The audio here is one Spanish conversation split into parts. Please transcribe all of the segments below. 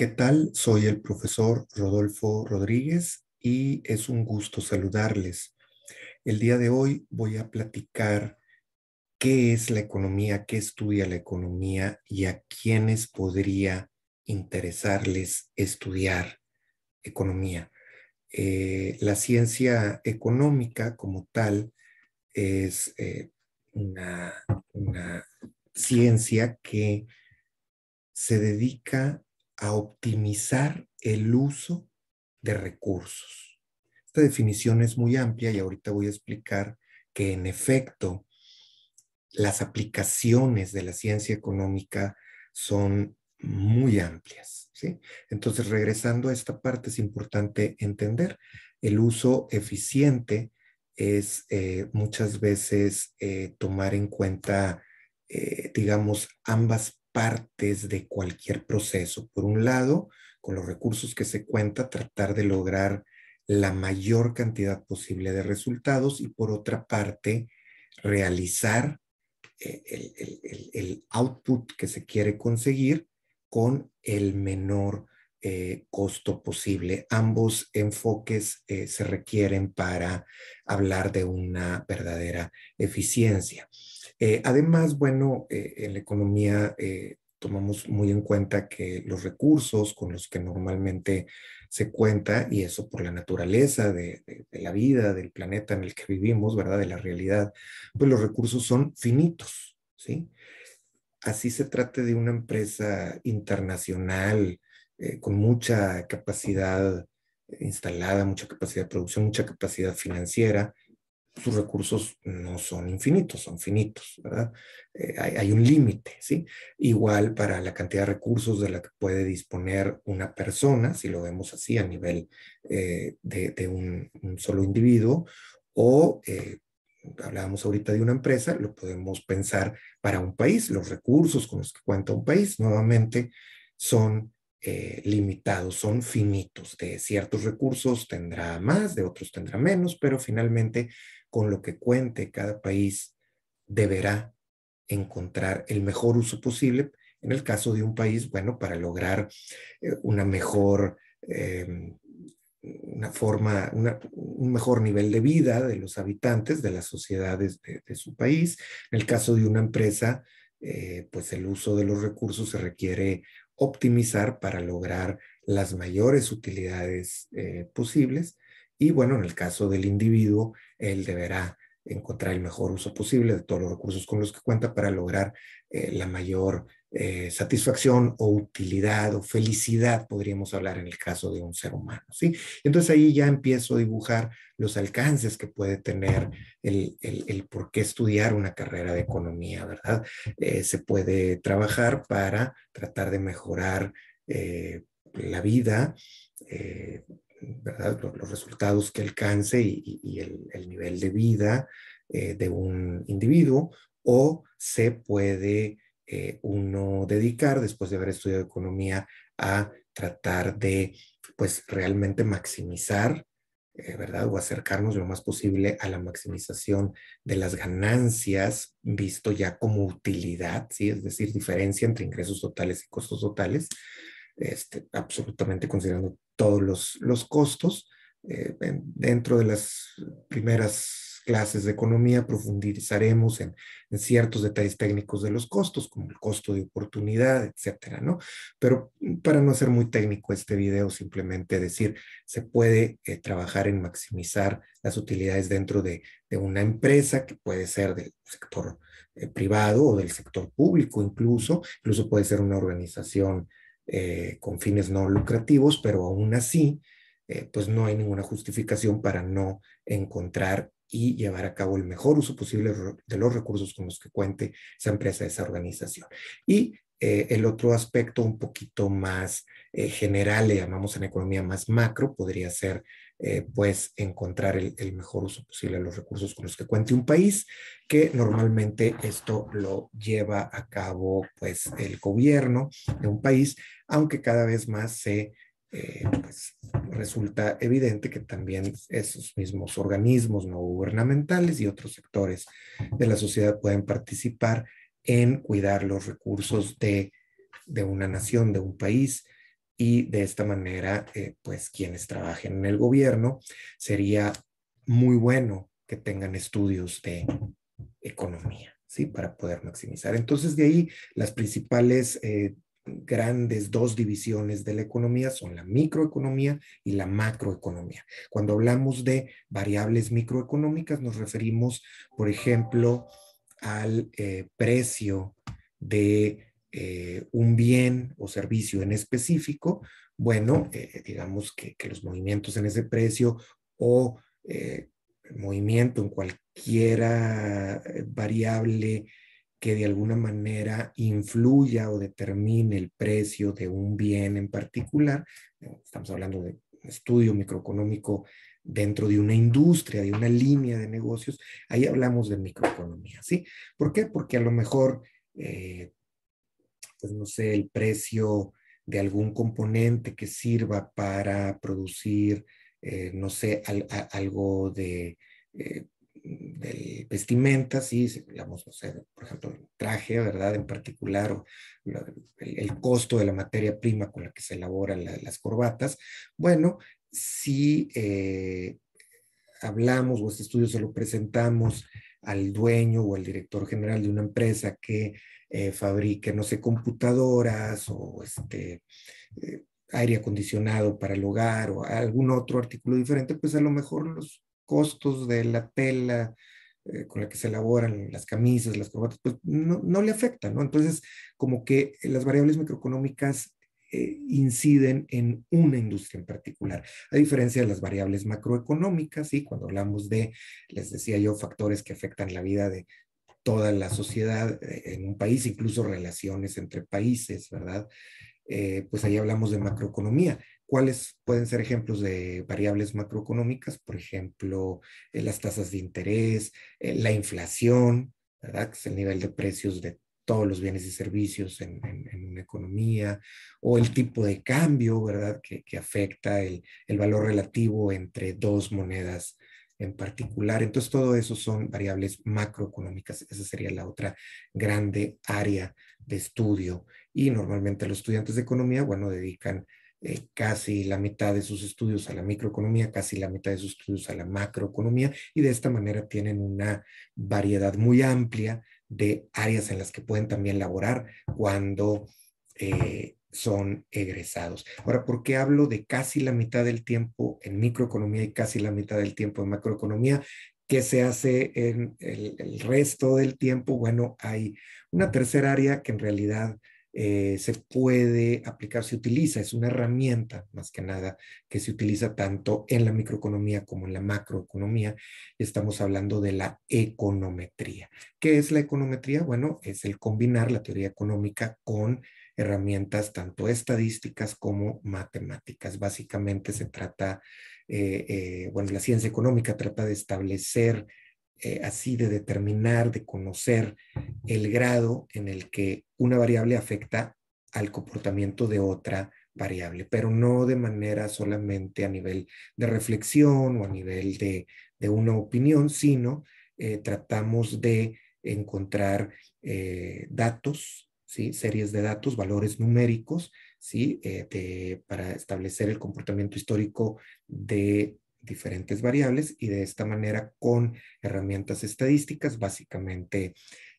¿Qué tal? Soy el profesor Rodolfo Rodríguez y es un gusto saludarles. El día de hoy voy a platicar qué es la economía, qué estudia la economía y a quiénes podría interesarles estudiar economía. Eh, la ciencia económica como tal es eh, una, una ciencia que se dedica a optimizar el uso de recursos. Esta definición es muy amplia y ahorita voy a explicar que en efecto las aplicaciones de la ciencia económica son muy amplias. ¿sí? Entonces, regresando a esta parte, es importante entender el uso eficiente es eh, muchas veces eh, tomar en cuenta, eh, digamos, ambas partes de cualquier proceso. Por un lado, con los recursos que se cuenta, tratar de lograr la mayor cantidad posible de resultados y por otra parte, realizar eh, el, output que se quiere conseguir con el menor eh, costo posible. Ambos enfoques eh, se requieren para hablar de una verdadera eficiencia. Eh, además, bueno, eh, en la economía eh, tomamos muy en cuenta que los recursos con los que normalmente se cuenta, y eso por la naturaleza de, la vida, del planeta en el que vivimos, ¿verdad? De la realidad, pues los recursos son finitos, ¿sí? Así se trate de una empresa internacional con mucha capacidad instalada, mucha capacidad de producción, mucha capacidad financiera, sus recursos no son infinitos, son finitos, ¿verdad? Eh, hay, un límite, ¿sí? Igual para la cantidad de recursos de la que puede disponer una persona, si lo vemos así a nivel eh, de, un, solo individuo, o eh, hablábamos ahorita de una empresa, lo podemos pensar para un país, los recursos con los que cuenta un país, nuevamente, son limitados, son finitos. De ciertos recursos tendrá más, de otros tendrá menos, pero finalmente con lo que cuente cada país, deberá encontrar el mejor uso posible. En el caso de un país, bueno, para lograr eh, una mejor, em, forma, un mejor nivel de vida de los habitantes, de las sociedades de, su país. En el caso de una empresa, eh, pues el uso de los recursos se requiere optimizar para lograr las mayores utilidades eh, posibles. Y bueno, en el caso del individuo, él deberá encontrar el mejor uso posible de todos los recursos con los que cuenta para lograr eh, la mayor eh, satisfacción o utilidad o felicidad, podríamos hablar en el caso de un ser humano. ¿sí? Entonces ahí ya empiezo a dibujar los alcances que puede tener el, por qué estudiar una carrera de economía, ¿verdad? Eh, se puede trabajar para tratar de mejorar la vida ¿verdad? Los, resultados que alcance y, el, nivel de vida eh, de un individuo, o se puede eh, uno dedicar, después de haber estudiado economía, a tratar de, pues, realmente maximizar, eh, ¿verdad? O acercarnos lo más posible a la maximización de las ganancias, visto ya como utilidad, ¿sí? Es decir, diferencia entre ingresos totales y costos totales. Este, absolutamente considerando todos los, los costos. Eh, dentro de las primeras clases de economía profundizaremos en, ciertos detalles técnicos de los costos, como el costo de oportunidad, etcétera, ¿no? Pero mm, para no ser muy técnico este video, simplemente decir, se puede eh, trabajar en maximizar las utilidades dentro de, una empresa, que puede ser del sector eh, privado o del sector público incluso, incluso puede ser una organización eh, con fines no lucrativos, pero aún así, eh, pues no hay ninguna justificación para no encontrar y llevar a cabo el mejor uso posible de los recursos con los que cuente esa empresa, esa organización. Y eh, el otro aspecto un poquito más eh, general, le llamamos en economía más macro, podría ser eh, pues encontrar el, mejor uso posible de los recursos con los que cuente un país, que normalmente esto lo lleva a cabo pues el gobierno de un país, aunque cada vez más se pues, resulta evidente que también esos mismos organismos no gubernamentales y otros sectores de la sociedad pueden participar en cuidar los recursos de, de una nación, de un país, y de esta manera, eh, pues quienes trabajen en el gobierno, sería muy bueno que tengan estudios de economía, ¿sí? Para poder maximizar. Entonces, de ahí las principales eh, grandes dos divisiones de la economía son la microeconomía y la macroeconomía. Cuando hablamos de variables microeconómicas, nos referimos, por ejemplo, al eh, precio de eh, un bien o servicio en específico, bueno, eh, digamos que, los movimientos en ese precio o movimiento en cualquiera variable que de alguna manera influya o determine el precio de un bien en particular, estamos hablando de un estudio microeconómico dentro de una industria, de una línea de negocios, ahí hablamos de microeconomía, ¿sí? ¿Por qué? Porque a lo mejor, eh, pues no sé, el precio de algún componente que sirva para producir, eh, no sé, algo eh, de, vestimenta, sí, digamos, no sé, por ejemplo, traje, ¿verdad? En particular, el, costo de la materia prima con la que se elaboran las corbatas. Bueno, si eh, hablamos o este estudio se lo presentamos al dueño o al director general de una empresa que eh, fabrique, no sé, computadoras o este, eh, aire acondicionado para el hogar o algún otro artículo diferente, pues a lo mejor los costos de la tela con la que se elaboran las camisas, las corbatas, pues no, no le afecta, ¿no? Entonces, como que las variables microeconómicas eh, inciden en una industria en particular, a diferencia de las variables macroeconómicas, y ¿sí? cuando hablamos de, les decía yo, factores que afectan la vida de toda la sociedad eh, en un país, incluso relaciones entre países, ¿verdad? Eh, pues ahí hablamos de macroeconomía. ¿Cuáles pueden ser ejemplos de variables macroeconómicas? Por ejemplo, las tasas de interés, la inflación, ¿verdad? Que es el nivel de precios de todos los bienes y servicios en, una economía, o el tipo de cambio, ¿verdad?, que, afecta el, valor relativo entre dos monedas en particular. Entonces, todo eso son variables macroeconómicas. Esa sería la otra grande área de estudio. Y normalmente los estudiantes de economía, bueno, dedican eh, casi la mitad de sus estudios a la microeconomía, casi la mitad de sus estudios a la macroeconomía, y de esta manera tienen una variedad muy amplia de áreas en las que pueden también laborar cuando eh, son egresados. Ahora, ¿por qué hablo de casi la mitad del tiempo en microeconomía y casi la mitad del tiempo en macroeconomía? ¿Qué se hace en el, el resto del tiempo? Bueno, hay una tercera área que en realidad eh, se puede aplicar, se utiliza, es una herramienta más que nada que se utiliza tanto en la microeconomía como en la macroeconomía. Estamos hablando de la econometría. ¿Qué es la econometría? Bueno, es el combinar la teoría económica con herramientas tanto estadísticas como matemáticas. Básicamente se trata, eh, eh, bueno, la ciencia económica trata de establecer eh, así de determinar, de conocer el grado en el que una variable afecta al comportamiento de otra variable, pero no de manera solamente a nivel de reflexión o a nivel de, una opinión, sino eh, tratamos de encontrar eh, datos, ¿sí? series de datos, valores numéricos, ¿sí? para establecer el comportamiento histórico de diferentes variables y de esta manera con herramientas estadísticas, básicamente,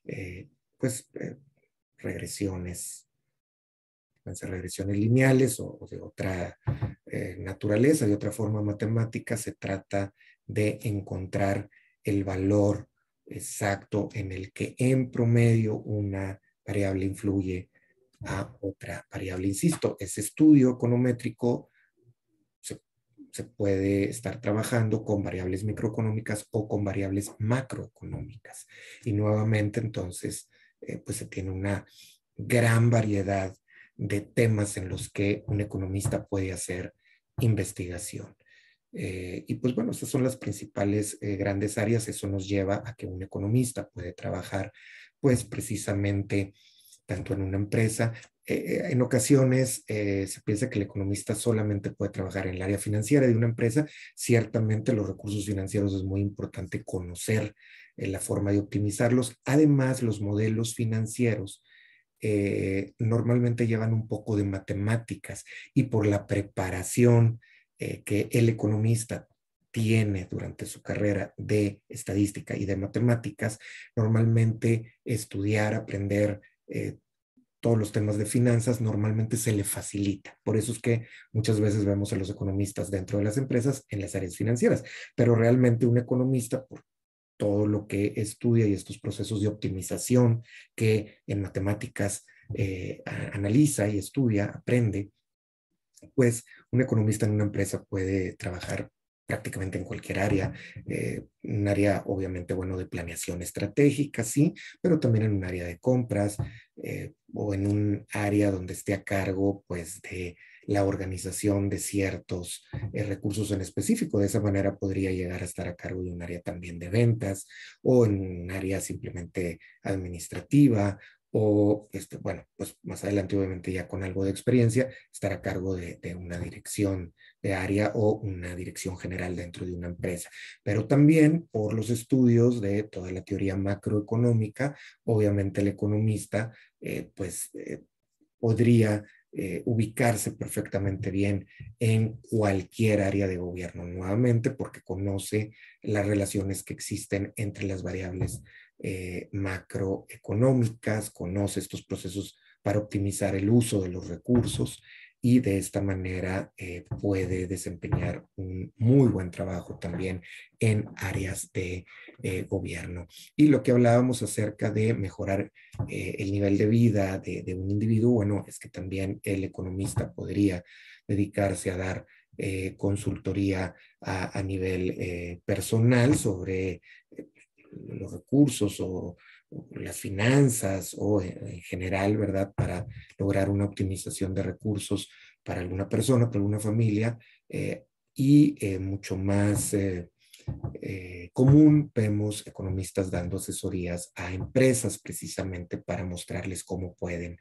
eh, pues, eh, regresiones, regresiones lineales o, de otra eh, naturaleza, de otra forma matemática, se trata de encontrar el valor exacto en el que en promedio una variable influye a otra variable. Insisto, ese estudio econométrico se puede estar trabajando con variables microeconómicas o con variables macroeconómicas. Y nuevamente entonces, eh, pues se tiene una gran variedad de temas en los que un economista puede hacer investigación. Eh, y pues bueno, esas son las principales eh, grandes áreas. Eso nos lleva a que un economista puede trabajar pues precisamente tanto en una empresa. Eh, eh, en ocasiones eh, se piensa que el economista solamente puede trabajar en el área financiera de una empresa. Ciertamente los recursos financieros es muy importante conocer la forma de optimizarlos. Además, los modelos financieros normalmente llevan un poco de matemáticas y por la preparación que el economista tiene durante su carrera de estadística y de matemáticas, normalmente estudiar, aprender eh, todos los temas de finanzas normalmente se le facilita. Por eso es que muchas veces vemos a los economistas dentro de las empresas en las áreas financieras, pero realmente un economista, por todo lo que estudia y estos procesos de optimización que en matemáticas eh, analiza y estudia, aprende, pues un economista en una empresa puede trabajar prácticamente en cualquier área, eh, un área obviamente, bueno, de planeación estratégica, sí, pero también en un área de compras eh, o en un área donde esté a cargo, pues, de la organización de ciertos eh, recursos en específico. De esa manera podría llegar a estar a cargo de un área también de ventas o en un área simplemente administrativa o, este, bueno, pues más adelante obviamente ya con algo de experiencia, estar a cargo de, de una dirección de área o una dirección general dentro de una empresa, pero también por los estudios de toda la teoría macroeconómica, obviamente el economista eh, pues eh, podría eh, ubicarse perfectamente bien en cualquier área de gobierno, nuevamente porque conoce las relaciones que existen entre las variables macroeconómicas, conoce estos procesos para optimizar el uso de los recursos y de esta manera eh, puede desempeñar un muy buen trabajo también en áreas de eh, gobierno. Y lo que hablábamos acerca de mejorar eh, el nivel de vida de, un individuo, bueno, es que también el economista podría dedicarse a dar consultoría a nivel personal sobre los recursos o las finanzas o eh, en general, ¿verdad? Para lograr una optimización de recursos para alguna persona, para alguna familia, eh, y eh, mucho más común vemos economistas dando asesorías a empresas precisamente para mostrarles cómo pueden,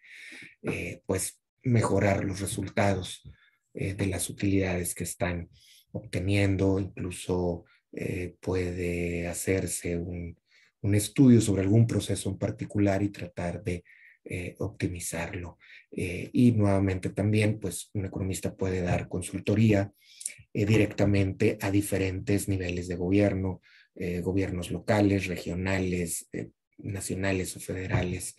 pues, mejorar los resultados de las utilidades que están obteniendo, incluso puede hacerse un un estudio sobre algún proceso en particular y tratar de eh, optimizarlo. Eh, y nuevamente también, pues un economista puede dar consultoría eh, directamente a diferentes niveles de gobierno, gobiernos locales, regionales, nacionales o federales,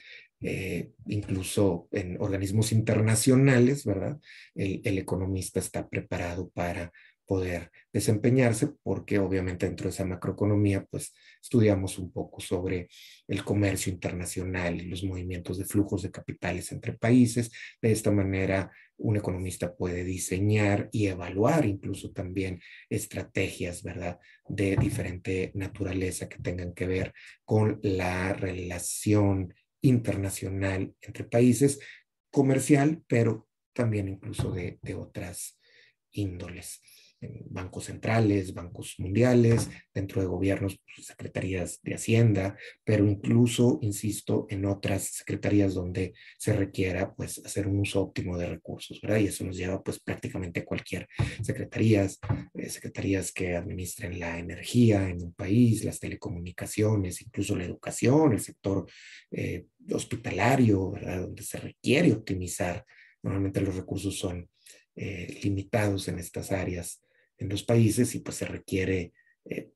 incluso en organismos internacionales, ¿verdad? el, economista está preparado para poder desempeñarse, porque obviamente dentro de esa macroeconomía, pues estudiamos un poco sobre el comercio internacional y los movimientos de flujos de capitales entre países. De esta manera, un economista puede diseñar y evaluar incluso también estrategias, ¿verdad?, de diferente naturaleza que tengan que ver con la relación internacional entre países, comercial, pero también incluso de, de otras índoles en bancos centrales, bancos mundiales, dentro de gobiernos, pues, secretarías de Hacienda, pero incluso, insisto, en otras secretarías donde se requiera pues hacer un uso óptimo de recursos, ¿verdad? Y eso nos lleva pues prácticamente a cualquier secretarías, eh, secretarías que administren la energía en un país, las telecomunicaciones, incluso la educación, el sector eh, hospitalario, ¿verdad? Donde se requiere optimizar. Normalmente los recursos son eh, limitados en estas áreas en los países y pues se requiere eh,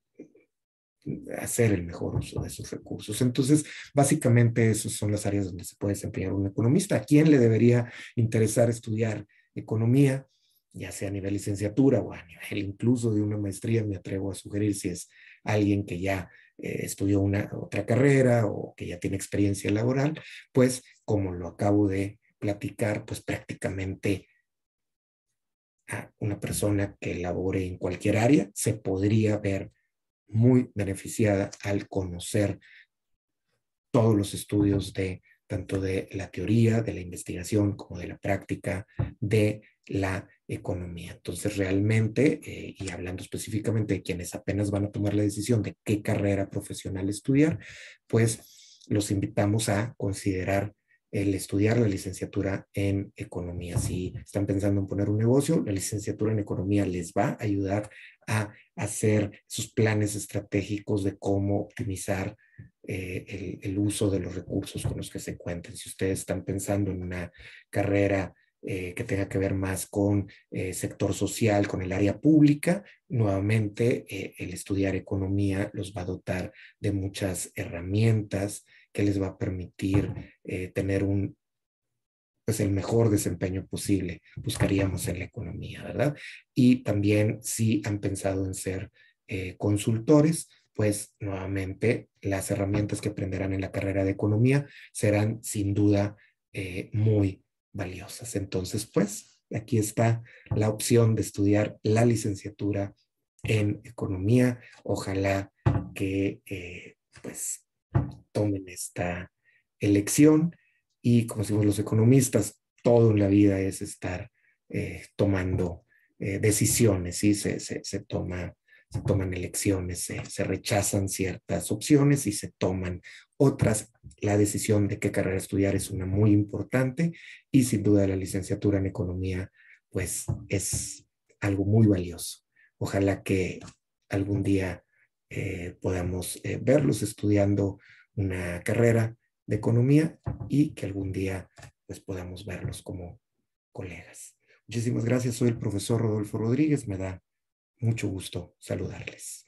hacer el mejor uso de esos recursos. Entonces, básicamente esas son las áreas donde se puede desempeñar un economista. ¿A quién le debería interesar estudiar economía? ya sea a nivel licenciatura o a nivel incluso de una maestría, me atrevo a sugerir si es alguien que ya eh, estudió una otra carrera o que ya tiene experiencia laboral, pues como lo acabo de platicar, pues prácticamente a una persona que labore en cualquier área se podría ver muy beneficiada al conocer todos los estudios de tanto de la teoría, de la investigación, como de la práctica de la economía. Entonces, realmente, eh, y hablando específicamente de quienes apenas van a tomar la decisión de qué carrera profesional estudiar, pues los invitamos a considerar el estudiar la licenciatura en economía. Si están pensando en poner un negocio, la licenciatura en economía les va a ayudar a hacer sus planes estratégicos de cómo optimizar eh, el, uso de los recursos con los que se cuenten. Si ustedes están pensando en una carrera eh, que tenga que ver más con el eh, sector social, con el área pública, nuevamente el estudiar economía los va a dotar de muchas herramientas que les va a permitir eh, tener un pues el mejor desempeño posible buscaríamos en la economía, ¿verdad? Y también si han pensado en ser eh, consultores, pues nuevamente las herramientas que aprenderán en la carrera de economía serán sin duda eh, muy valiosas. Entonces, pues aquí está la opción de estudiar la licenciatura en economía. Ojalá que pues tomen esta elección y como decimos los economistas, todo en la vida es estar eh, tomando eh, decisiones, ¿sí? se, toma, se toman elecciones, se, se, rechazan ciertas opciones y se toman otras. La decisión de qué carrera estudiar es una muy importante y sin duda la licenciatura en economía pues es algo muy valioso. Ojalá que algún día eh, podamos eh, verlos estudiando una carrera de economía y que algún día pues podamos verlos como colegas. Muchísimas gracias. Soy el profesor Rodolfo Rodríguez. Me da mucho gusto saludarles.